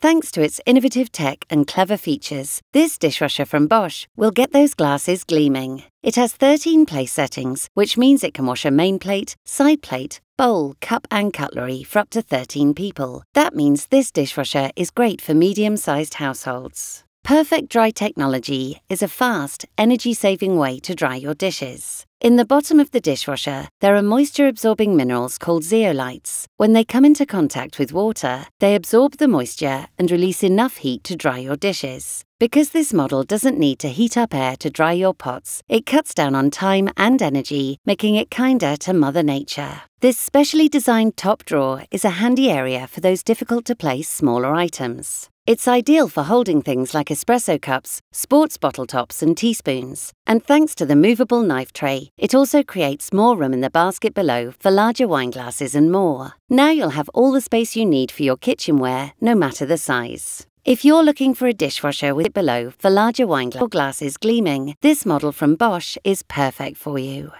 Thanks to its innovative tech and clever features, this dishwasher from Bosch will get those glasses gleaming. It has 13 place settings, which means it can wash a main plate, side plate, bowl, cup, and cutlery for up to 13 people. That means this dishwasher is great for medium sized households. Perfect Dry Technology is a fast, energy saving way to dry your dishes. In the bottom of the dishwasher, there are moisture absorbing minerals called zeolites. When they come into contact with water, they absorb the moisture and release enough heat to dry your dishes. Because this model doesn't need to heat up air to dry your pots, it cuts down on time and energy, making it kinder to Mother Nature. This specially designed top drawer is a handy area for those difficult to place smaller items. It's ideal for holding things like espresso cups, sports bottle tops, and teaspoons. And thanks to the movable knife tray, it also creates more room in the basket below for larger wine glasses and more. Now you'll have all the space you need for your kitchenware, no matter the size. If you're looking for a dishwasher with it below for larger wine glasses gleaming, this model from Bosch is perfect for you.